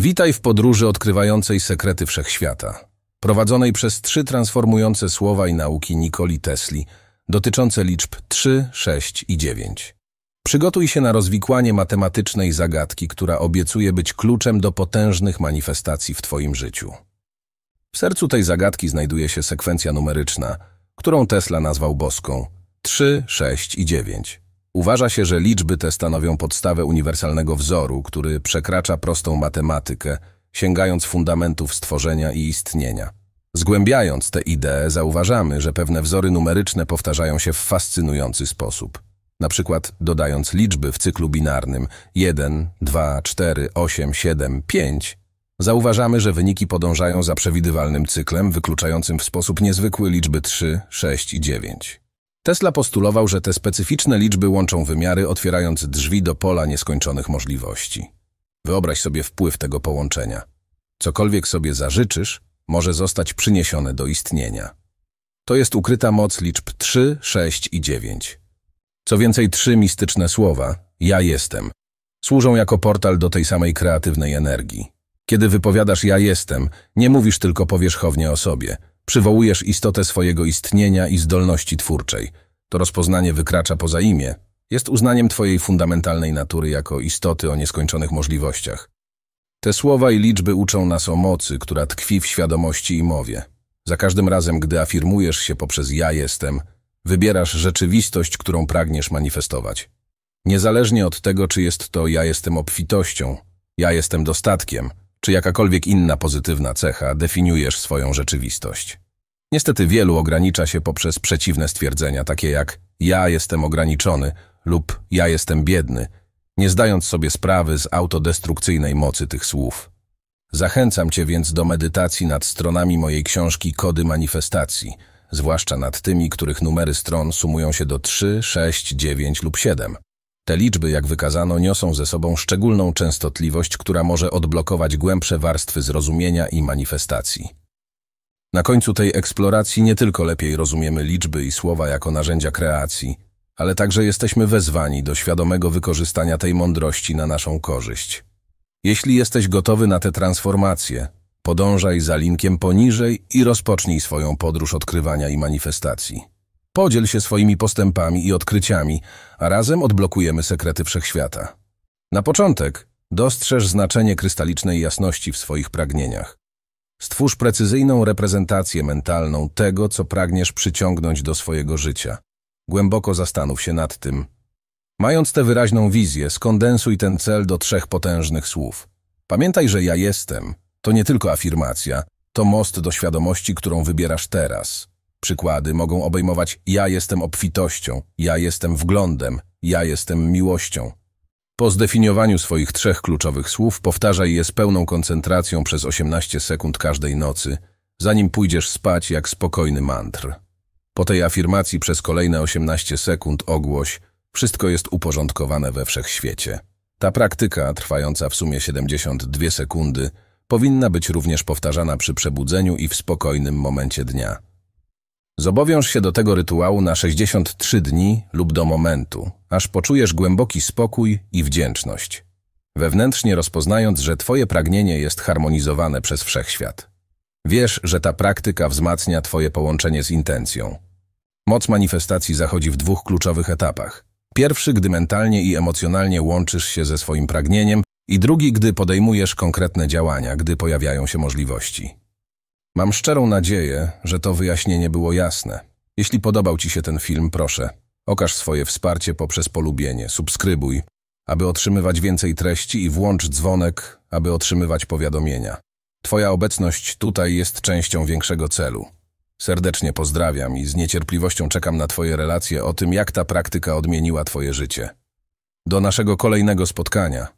Witaj w podróży odkrywającej sekrety wszechświata, prowadzonej przez trzy transformujące słowa i nauki Nikoli Tesli, dotyczące liczb 3, 6 i 9. Przygotuj się na rozwikłanie matematycznej zagadki, która obiecuje być kluczem do potężnych manifestacji w Twoim życiu. W sercu tej zagadki znajduje się sekwencja numeryczna, którą Tesla nazwał boską 3, 6 i 9. Uważa się, że liczby te stanowią podstawę uniwersalnego wzoru, który przekracza prostą matematykę, sięgając fundamentów stworzenia i istnienia. Zgłębiając tę ideę, zauważamy, że pewne wzory numeryczne powtarzają się w fascynujący sposób. Na przykład dodając liczby w cyklu binarnym 1, 2, 4, 8, 7, 5, zauważamy, że wyniki podążają za przewidywalnym cyklem wykluczającym w sposób niezwykły liczby 3, 6 i 9. Tesla postulował, że te specyficzne liczby łączą wymiary, otwierając drzwi do pola nieskończonych możliwości. Wyobraź sobie wpływ tego połączenia. Cokolwiek sobie zażyczysz, może zostać przyniesione do istnienia. To jest ukryta moc liczb 3, 6 i 9. Co więcej, trzy mistyczne słowa, ja jestem, służą jako portal do tej samej kreatywnej energii. Kiedy wypowiadasz ja jestem, nie mówisz tylko powierzchownie o sobie, Przywołujesz istotę swojego istnienia i zdolności twórczej. To rozpoznanie wykracza poza imię. Jest uznaniem Twojej fundamentalnej natury jako istoty o nieskończonych możliwościach. Te słowa i liczby uczą nas o mocy, która tkwi w świadomości i mowie. Za każdym razem, gdy afirmujesz się poprzez ja jestem, wybierasz rzeczywistość, którą pragniesz manifestować. Niezależnie od tego, czy jest to ja jestem obfitością, ja jestem dostatkiem – czy jakakolwiek inna pozytywna cecha definiujesz swoją rzeczywistość. Niestety wielu ogranicza się poprzez przeciwne stwierdzenia, takie jak ja jestem ograniczony lub ja jestem biedny, nie zdając sobie sprawy z autodestrukcyjnej mocy tych słów. Zachęcam Cię więc do medytacji nad stronami mojej książki Kody Manifestacji, zwłaszcza nad tymi, których numery stron sumują się do 3, 6, 9 lub 7. Te liczby, jak wykazano, niosą ze sobą szczególną częstotliwość, która może odblokować głębsze warstwy zrozumienia i manifestacji. Na końcu tej eksploracji nie tylko lepiej rozumiemy liczby i słowa jako narzędzia kreacji, ale także jesteśmy wezwani do świadomego wykorzystania tej mądrości na naszą korzyść. Jeśli jesteś gotowy na tę transformację, podążaj za linkiem poniżej i rozpocznij swoją podróż odkrywania i manifestacji. Podziel się swoimi postępami i odkryciami, a razem odblokujemy sekrety wszechświata. Na początek dostrzeż znaczenie krystalicznej jasności w swoich pragnieniach. Stwórz precyzyjną reprezentację mentalną tego, co pragniesz przyciągnąć do swojego życia. Głęboko zastanów się nad tym. Mając tę wyraźną wizję, skondensuj ten cel do trzech potężnych słów. Pamiętaj, że ja jestem to nie tylko afirmacja, to most do świadomości, którą wybierasz teraz. Przykłady mogą obejmować ja jestem obfitością, ja jestem wglądem, ja jestem miłością. Po zdefiniowaniu swoich trzech kluczowych słów powtarzaj je z pełną koncentracją przez 18 sekund każdej nocy, zanim pójdziesz spać jak spokojny mantr. Po tej afirmacji przez kolejne 18 sekund ogłoś wszystko jest uporządkowane we wszechświecie. Ta praktyka, trwająca w sumie 72 sekundy, powinna być również powtarzana przy przebudzeniu i w spokojnym momencie dnia. Zobowiąż się do tego rytuału na 63 dni lub do momentu, aż poczujesz głęboki spokój i wdzięczność, wewnętrznie rozpoznając, że Twoje pragnienie jest harmonizowane przez wszechświat. Wiesz, że ta praktyka wzmacnia Twoje połączenie z intencją. Moc manifestacji zachodzi w dwóch kluczowych etapach. Pierwszy, gdy mentalnie i emocjonalnie łączysz się ze swoim pragnieniem i drugi, gdy podejmujesz konkretne działania, gdy pojawiają się możliwości. Mam szczerą nadzieję, że to wyjaśnienie było jasne. Jeśli podobał Ci się ten film, proszę, okaż swoje wsparcie poprzez polubienie, subskrybuj, aby otrzymywać więcej treści i włącz dzwonek, aby otrzymywać powiadomienia. Twoja obecność tutaj jest częścią większego celu. Serdecznie pozdrawiam i z niecierpliwością czekam na Twoje relacje o tym, jak ta praktyka odmieniła Twoje życie. Do naszego kolejnego spotkania.